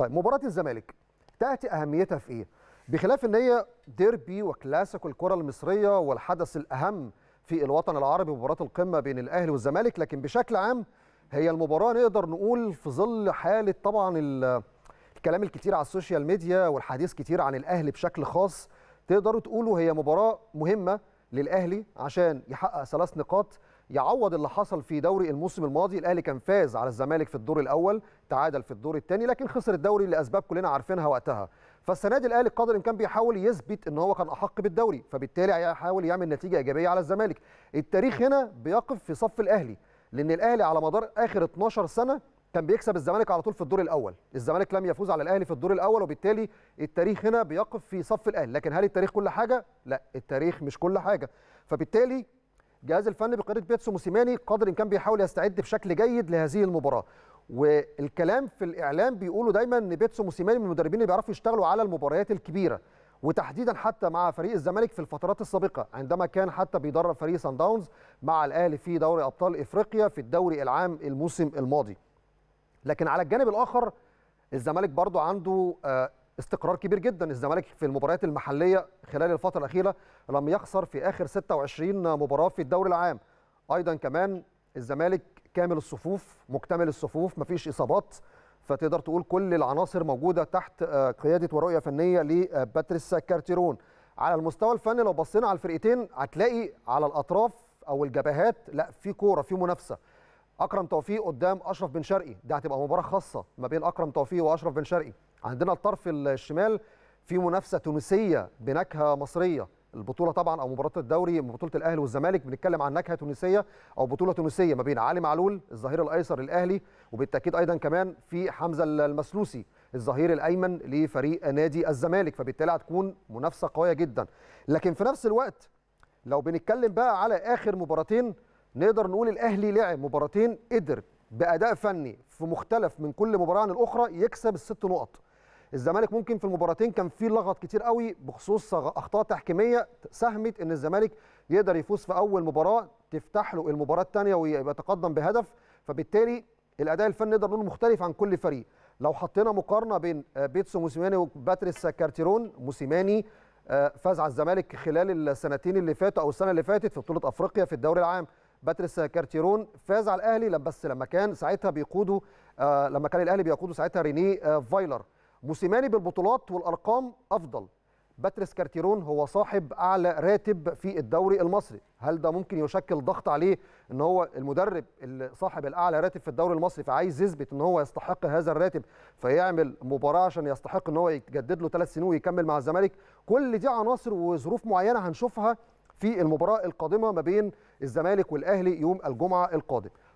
طيب مباراه الزمالك تاتي اهميتها في ايه بخلاف ان هي ديربي وكلاسيكو الكره المصريه والحدث الاهم في الوطن العربي مباراه القمه بين الاهلي والزمالك لكن بشكل عام هي المباراه نقدر نقول في ظل حاله طبعا الكلام الكتير على السوشيال ميديا والحديث كتير عن الاهلي بشكل خاص تقدروا تقولوا هي مباراه مهمه للاهلي عشان يحقق ثلاث نقاط يعوض اللي حصل في دوري الموسم الماضي الاهلي كان فاز على الزمالك في الدور الاول تعادل في الدور الثاني لكن خسر الدوري لاسباب كلنا عارفينها وقتها فالسنه دي الاهلي قدر الامكان بيحاول يثبت ان هو كان احق بالدوري فبالتالي هيحاول يعمل نتيجه ايجابيه على الزمالك التاريخ هنا بيقف في صف الاهلي لان الاهلي على مدار اخر 12 سنه كان بيكسب الزمالك على طول في الدور الاول الزمالك لم يفوز على الاهلي في الدور الاول وبالتالي التاريخ هنا بيقف في صف الاهلي لكن هل التاريخ كل حاجه لا التاريخ مش كل حاجه فبالتالي جهاز الفن بقياده بيتسو موسيماني قدر ان كان بيحاول يستعد بشكل جيد لهذه المباراه والكلام في الاعلام بيقولوا دايما ان بيتسو موسيماني من المدربين اللي بيعرفوا يشتغلوا على المباريات الكبيره وتحديدا حتى مع فريق الزمالك في الفترات السابقه عندما كان حتى بيدرب فريق سان داونز مع الاهلي في دوري ابطال افريقيا في الدوري العام الموسم الماضي لكن على الجانب الاخر الزمالك برضه عنده آه، استقرار كبير جدا الزمالك في المباريات المحليه خلال الفتره الاخيره لم يخسر في اخر 26 مباراه في الدوري العام ايضا كمان الزمالك كامل الصفوف مكتمل الصفوف مفيش اصابات فتقدر تقول كل العناصر موجوده تحت آه، قياده ورؤيه فنيه لباتريس كارتيرون على المستوى الفني لو بصينا على الفرقتين هتلاقي على الاطراف او الجبهات لا في كوره في منافسه اكرم توفيق قدام اشرف بن شرقي دي هتبقى مباراه خاصه ما بين اكرم توفيق واشرف بن شرقي عندنا الطرف الشمال في منافسه تونسيه بنكهه مصريه البطوله طبعا او مباراه الدوري بطوله الاهلي والزمالك بنتكلم عن نكهه تونسيه او بطوله تونسيه ما بين علي معلول الظهير الايسر للاهلي وبالتاكيد ايضا كمان في حمزه المسلوسي الظهير الايمن لفريق نادي الزمالك فبالتالي هتكون منافسه قويه جدا لكن في نفس الوقت لو بنتكلم بقى على اخر مباراتين نقدر نقول الاهلي لعب مباراتين قدر باداء فني في مختلف من كل مباراه عن الاخرى يكسب الست نقط الزمالك ممكن في المباراتين كان في لغط كتير قوي بخصوص اخطاء تحكيميه ساهمت ان الزمالك يقدر يفوز في اول مباراه تفتح له المباراه الثانيه ويتقدم بهدف فبالتالي الاداء الفني نقدر نقول مختلف عن كل فريق لو حطينا مقارنه بين آه، بيتسو موسيماني وباتريس كارتيرون موسيماني آه، فاز على الزمالك خلال السنتين اللي فاتوا او السنه اللي فاتت في بطوله افريقيا في الدوري العام باتريس كارتيرون فاز على الاهلي بس لما كان ساعتها بيقوده آه لما كان الاهلي بيقوده ساعتها ريني آه فايلر موسيماني بالبطولات والارقام افضل باتريس كارتيرون هو صاحب اعلى راتب في الدوري المصري هل ده ممكن يشكل ضغط عليه ان هو المدرب اللي صاحب الاعلى راتب في الدوري المصري فعايز يثبت ان هو يستحق هذا الراتب فيعمل مباراه عشان يستحق ان هو يتجدد له ثلاث سنين ويكمل مع الزمالك كل دي عناصر وظروف معينه هنشوفها في المباراه القادمه ما بين الزمالك والاهلي يوم الجمعه القادم